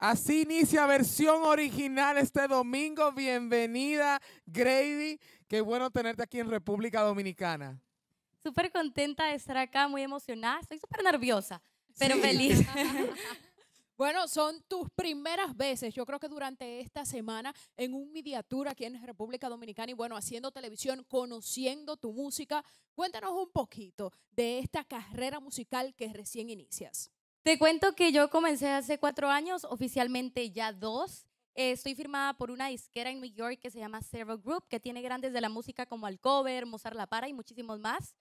Así inicia versión original este domingo. Bienvenida, Grady. Qué bueno tenerte aquí en República Dominicana. Súper contenta de estar acá, muy emocionada. Estoy súper nerviosa, pero feliz. bueno, son tus primeras veces, yo creo que durante esta semana, en un media aquí en República Dominicana y bueno, haciendo televisión, conociendo tu música. Cuéntanos un poquito de esta carrera musical que recién inicias. Te cuento que yo comencé hace cuatro años, oficialmente ya dos. Eh, estoy firmada por una disquera en New York que se llama Servo Group, que tiene grandes de la música como Alcover, Mozart La Para y muchísimos más.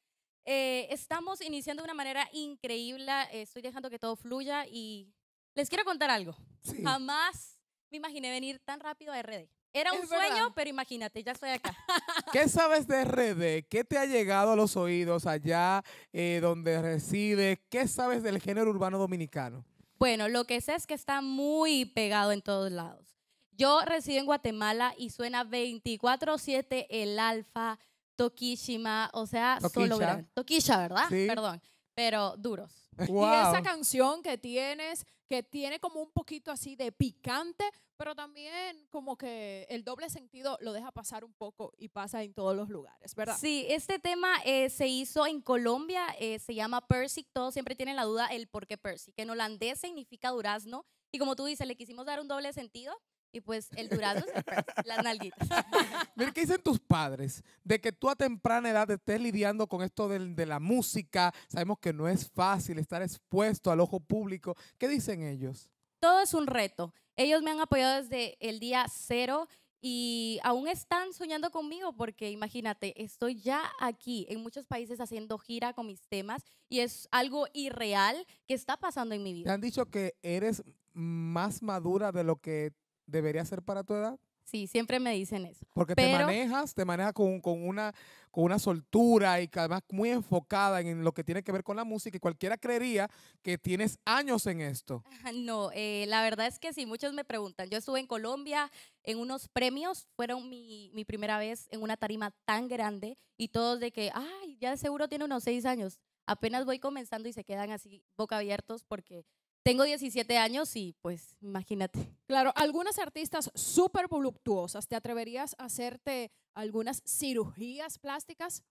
Eh, estamos iniciando de una manera increíble, eh, estoy dejando que todo fluya y les quiero contar algo. Jamás me imaginé venir tan rápido a RD. Era un sueño, pero imagínate, ya estoy acá. ¿Qué sabes de RD? ¿Qué te ha llegado a los oídos allá eh, donde resides? ¿Qué sabes del género urbano dominicano? Bueno, lo que sé es que está muy pegado en todos lados. Yo resido en Guatemala y suena 24-7 el Alfa, Tokishima, o sea, solo gran. Tokisha, ¿verdad? Perdón pero duros. Y esa canción que tienes, que tiene como un poquito así de picante, pero también como que el doble sentido lo deja pasar un poco y pasa en todos los lugares, ¿verdad? Sí, este tema eh, se hizo en Colombia, eh, se llama Percy. todos siempre tienen la duda el por qué Percy, que en holandés significa durazno, y como tú dices, le quisimos dar un doble sentido, y pues el durado se las nalguitas. Mira, ¿qué dicen tus padres? De que tú a temprana edad estés lidiando con esto de, de, la música. Sabemos que no es fácil estar expuesto al ojo público. ¿Qué dicen ellos? Todo es un reto. Ellos me han apoyado desde el día cero y aún están soñando conmigo porque imagínate, estoy ya aquí en muchos países haciendo gira con mis temas y es algo irreal que está pasando en mi vida. Te han dicho que eres más madura de lo que debería ser para tu edad. Sí, siempre me dicen eso. Porque te manejas, te manejas con, una, con una soltura y además muy enfocada en lo que tiene que ver con la música y cualquiera creería que tienes años en esto. No, eh, la verdad es que sí, muchos me preguntan. Yo estuve en Colombia en unos premios, fueron mi, mi primera vez en una tarima tan grande y todos de que, ay, ya seguro tiene unos seis años. Apenas voy comenzando y se quedan así boca abiertos porque tengo 17 años y pues imagínate. Claro, algunas artistas súper voluptuosas, ¿te atreverías a hacerte algunas cirugías plásticas?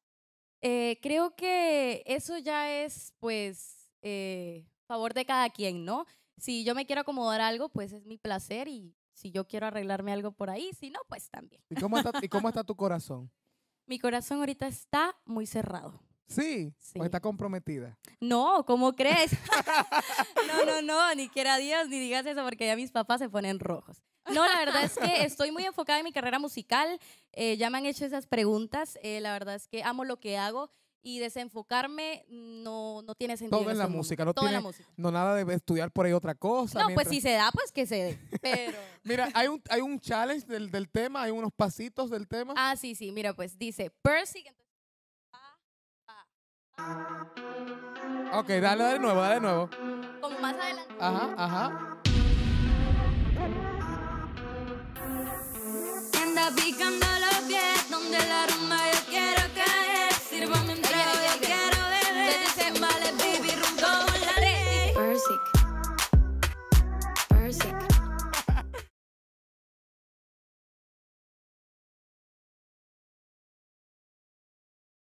Eh, creo que eso ya es pues eh, favor de cada quien, ¿no? Si yo me quiero acomodar algo, pues es mi placer y si yo quiero arreglarme algo por ahí, si no, pues también. ¿y cómo está tu corazón? Mi corazón ahorita está muy cerrado. Sí, o está comprometida. No, ¿cómo crees? no, no, no, ni quiera Dios, ni digas eso porque ya mis papás se ponen rojos. No, la verdad es que estoy muy enfocada en mi carrera musical. Eh, ya me han hecho esas preguntas. Eh, la verdad es que amo lo que hago y desenfocarme no, no tiene sentido. Todo en, este la música, no No nada de estudiar por ahí otra cosa. No, pues si se da, pues que se dé. Pero... mira, hay un, hay un challenge del, del tema, hay unos pasitos del tema. Ah, sí, sí, mira, pues dice, Percy... Ok, dale, dale de nuevo, dale de nuevo. Con más adelante. Ajá, ajá. And picando.